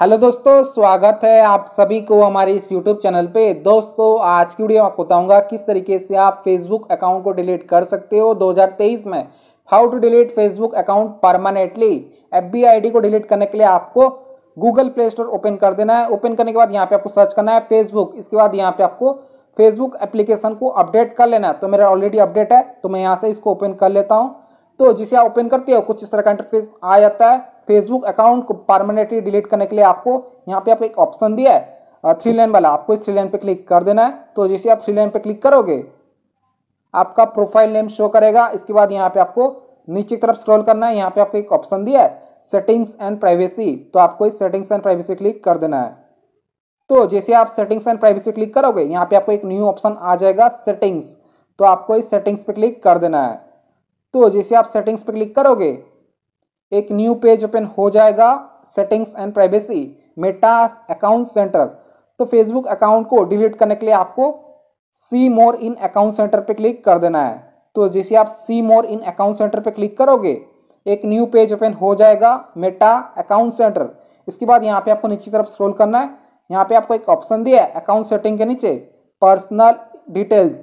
hello दोस्तों स्वागत है आप सभी को हमारे इस यूट्यूब चैनल पे दोस्तों आज की वीडियो आपको बताऊंगा किस तरीके से आप फेसबुक अकाउंट को डिलीट कर सकते हो 2023 में how to delete Facebook account permanently F B I D को डिलीट करने के लिए आपको गूगल प्ले स्टोर ओपन कर देना है ओपन करने के बाद यहाँ पे आपको सर्च करना है फेसबुक इसके बाद यहाँ पे आपको फेसबुक एप्लीकेशन को अपडेट कर लेना है तो मेरा ऑलरेडी अपडेट है तो मैं यहाँ से इसको ओपन कर लेता हूँ तो जिसे आप ओपन करते हो कुछ इस तरह का इंटरफेस आ जाता है फेसबुक अकाउंट को परमानेंटली डिलीट करने के लिए आपको यहाँ पे आपको एक ऑप्शन दिया है थ्री लाइन वाला आपको इस थ्री लाइन पे क्लिक कर देना है तो जैसे आप थ्री लाइन पे क्लिक करोगे आपका प्रोफाइल नेम शो करेगा इसके बाद यहाँ पे आपको नीचे की तरफ स्क्रॉल करना है यहाँ पे आपको एक ऑप्शन दिया है सेटिंग्स एंड प्राइवेसी तो आपको इस सेटिंग्स एंड प्राइवेसी क्लिक कर देना है तो जैसे आप सेटिंग्स एंड प्राइवेसी क्लिक करोगे यहाँ पे आपको एक न्यू ऑप्शन आ जाएगा सेटिंग्स तो आपको इस सेटिंग्स पे क्लिक कर देना है तो जैसे आप सेटिंग्स पे क्लिक करोगे एक न्यू पेज ओपन हो जाएगा settings and privacy Meta account centre तो फेसबुक अकाउंट को डिलीट करने के लिए आपको see more in account centre पर क्लिक कर देना है तो जैसे आप see more in account centre पर क्लिक करोगे एक न्यू पेज ओपन हो जाएगा मेटा अकाउंट सेंटर इसके बाद यहाँ पे आपको नीचे तरफ स्क्रॉल करना है यहाँ पे आपको एक ऑप्शन दिया है अकाउंट सेटिंग के नीचे पर्सनल डिटेल्स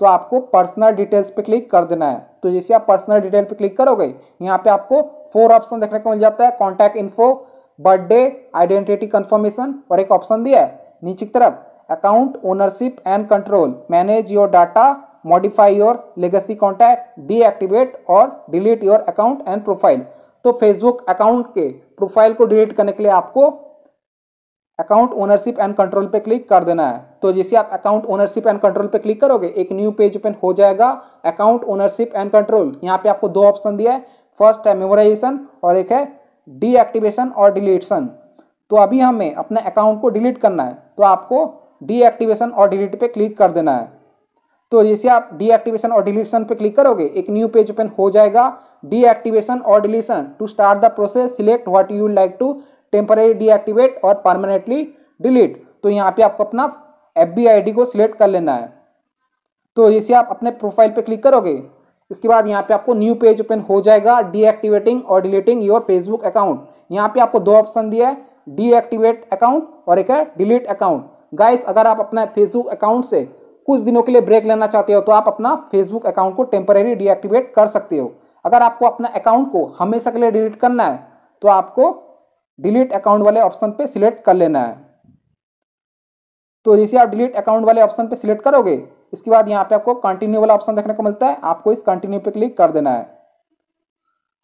तो आपको पर्सनल डिटेल्स पे क्लिक कर देना है तो जैसे आप पर्सनल डिटेल पे क्लिक करोगे यहाँ पे आपको फोर ऑप्शन देखने को मिल जाता है contact info birthday identity confirmation और एक ऑप्शन दिया है नीचे की तरफ account ownership and control manage your data modify your legacy contact deactivate और delete your account and profile तो फेसबुक अकाउंट के प्रोफाइल को डिलीट करने के लिए आपको अकाउंट ओनरशिप एंड कंट्रोल पे क्लिक कर देना है तो जैसे आप अकाउंट ओनरशिप एंड कंट्रोल पे क्लिक करोगे एक न्यू पेज ओपन हो जाएगा अकाउंट ओनरशिप एंड कंट्रोल यहाँ पे आपको दो ऑप्शन दिया है फर्स्ट है मेमोराइजेशन और एक है डीएक्टिवेशन और डिलीटसन तो अभी हमें अपने अकाउंट को डिलीट करना है तो आपको डीएक्टिवेशन और डिलीट पे क्लिक कर देना है तो जैसे आप डीएक्टिवेशन और डिलीटसन पे क्लिक करोगे एक न्यू पेज ओपन हो जाएगा डीएक्टिवेशन और deletion to start the process select what you like to temporary deactivate or permanently delete तो यहाँ पे आपको अपना एफ बी आई डी को सिलेक्ट कर लेना है तो जैसे आप अपने प्रोफाइल पे क्लिक करोगे इसके बाद यहाँ पे आपको न्यू पेज ओपन हो जाएगा डीएक्टिवेटिंग और डिलीटिंग योर फेसबुक अकाउंट यहाँ पे आपको दो ऑप्शन दिया है डीएक्टिवेट अकाउंट और एक है डिलीट अकाउंट गाइस अगर आप अपना फेसबुक अकाउंट से कुछ दिनों के लिए ब्रेक लेना चाहते हो तो आप अपना फेसबुक अकाउंट को टेम्परेरी डीएक्टिवेट कर सकते हो अगर आपको अपना अकाउंट को हमेशा के लिए डिलीट करना है तो आपको डिलीट अकाउंट वाले ऑप्शन पर सिलेक्ट कर लेना है तो जैसे आप डिलीट अकाउंट वाले ऑप्शन पर सिलेक्ट करोगे इसके बाद यहाँ पे आपको कंटिन्यू वाला ऑप्शन देखने को मिलता है आपको इस कंटिन्यू पे क्लिक कर देना है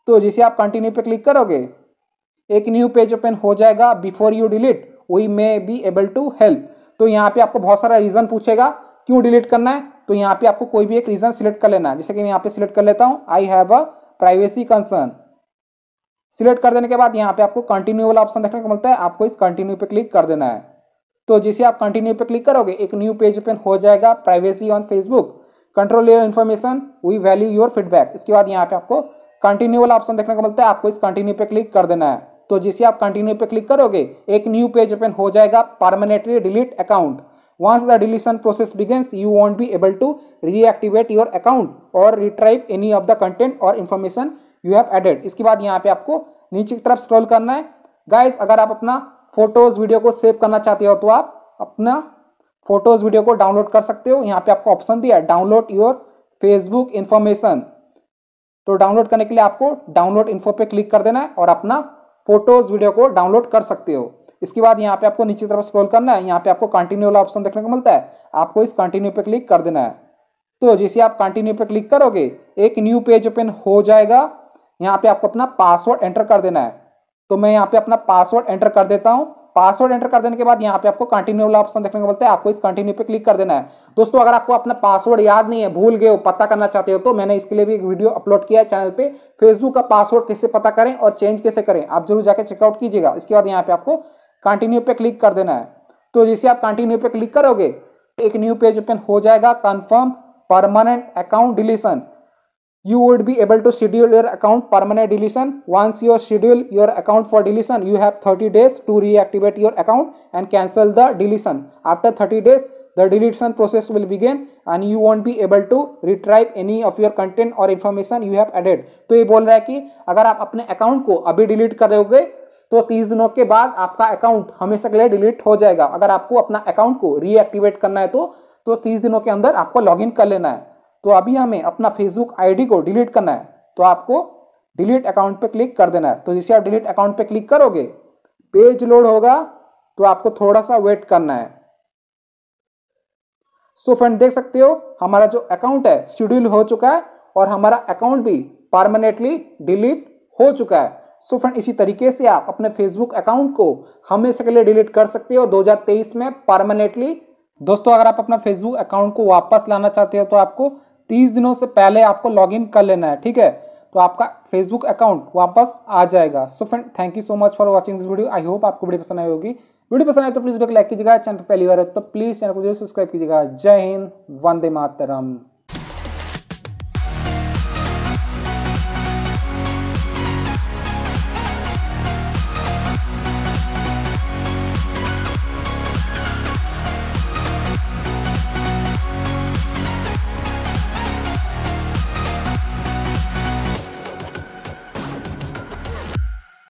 तो जैसे आप कंटिन्यू पे क्लिक करोगे एक न्यू पेज ओपन हो जाएगा before you delete we may be able to help तो यहाँ पे आपको बहुत सारा रीजन पूछेगा क्यों डिलीट करना है तो यहाँ पे आपको कोई भी एक रीजन सिलेक्ट कर लेना है जैसे कि मैं यहाँ पे सिलेक्ट कर लेता हूँ I have a privacy concern select कर देने के बाद यहाँ पे आपको कंटिन्यू वाला ऑप्शन देखने को मिलता है आपको इस कंटिन्यू पे क्लिक कर देना है तो जैसे आप कंटिन्यू पे क्लिक करोगे एक न्यू पेज ओपन हो जाएगा privacy on Facebook control your information we value your feedback इसके बाद यहाँ पे आपको कंटिन्यू वाला ऑप्शन देखने को मिलता है आपको इस कंटिन्यू पे क्लिक कर देना है तो जैसे आप कंटिन्यू पे क्लिक करोगे एक न्यू पेज ओपन हो जाएगा permanently delete account once the deletion process begins you won't be able to reactivate your account or retrieve any of the content or information you have added इसके बाद यहाँ पे आपको नीचे की तरफ स्क्रॉल करना है गाइस अगर आप अपना फोटोज वीडियो को सेव करना चाहते हो तो आप अपना फोटोज वीडियो को डाउनलोड कर सकते हो यहाँ पे आपको ऑप्शन दिया है डाउनलोड योर फेसबुक इन्फॉर्मेशन तो डाउनलोड करने के लिए आपको डाउनलोड इन्फो पे क्लिक कर देना है और अपना फोटोज वीडियो को डाउनलोड कर सकते हो इसके बाद यहाँ पे आपको नीचे तरफ स्क्रॉल करना है यहाँ पे आपको कंटिन्यू वाला ऑप्शन देखने को मिलता है आपको इस कंटिन्यू पे क्लिक कर देना है तो जैसे आप कंटिन्यू पे क्लिक करोगे एक न्यू पेज ओपन हो जाएगा यहाँ पे आपको अपना पासवर्ड एंटर कर देना है तो मैं यहाँ पे अपना पासवर्ड एंटर कर देता हूँ पासवर्ड एंटर कर देने के बाद यहाँ पे आपको कंटिन्यू वाला ऑप्शन देखने को मिलता है आपको इस कंटिन्यू पे क्लिक कर देना है दोस्तों अगर आपको अपना पासवर्ड याद नहीं है भूल गए हो पता करना चाहते हो तो मैंने इसके लिए भी एक वीडियो अपलोड किया है चैनल पे फेसबुक का पासवर्ड कैसे पता करें और चेंज कैसे करें आप जरूर जाकर चेकआउट कीजिएगा इसके बाद यहाँ पे आपको कंटिन्यू पे क्लिक कर देना है तो जैसे आप कंटिन्यू पे क्लिक करोगे एक न्यू पेज ओपन हो जाएगा confirm permanent account deletion you would be able to schedule your account permanent deletion once you schedule your account for deletion you have 30 days to reactivate your account and cancel the deletion after 30 days the deletion process will begin and you won't be able to retrieve any of your content or information you have added to ye bol raha hai ki agar aap apne account ko abhi delete kar doge तो 30 दिनों के बाद आपका account हमेशा के लिए delete हो जाएगा अगर आपको अपना अकाउंट को रीएक्टिवेट करना है तो तो 30 दिनों के अंदर आपको लॉगिन कर लेना है तो अभी हमें अपना फेसबुक आईडी को डिलीट करना है तो आपको डिलीट अकाउंट पे क्लिक कर देना है तो जैसे आप डिलीट अकाउंट पे क्लिक करोगे पेज लोड होगा तो आपको थोड़ा सा वेट करना है सो so फ्रेंड देख सकते हो हमारा जो अकाउंट है शेड्यूल हो चुका है और हमारा अकाउंट भी परमानेंटली डिलीट हो चुका है सो so फ्रेंड इसी तरीके से आप अपने फेसबुक अकाउंट को हमेशा के लिए डिलीट कर सकते हो 2023 में परमानेंटली दोस्तों अगर आप अपना फेसबुक अकाउंट को वापस लाना चाहते हो तो आपको तीस दिनों से पहले आपको लॉगिन कर लेना है ठीक है तो आपका फेसबुक अकाउंट वापस आ जाएगा so friend thank you so much for watching this video I hope आपको वीडियो पसंद आई होगी वीडियो पसंद आए तो प्लीज़ वीडियो को लाइक कीजिएगा चैनल पर पहली बार है तो प्लीज़ चैनल को जरूर सब्सक्राइब कीजिएगा जय हिंद वंदे मातरम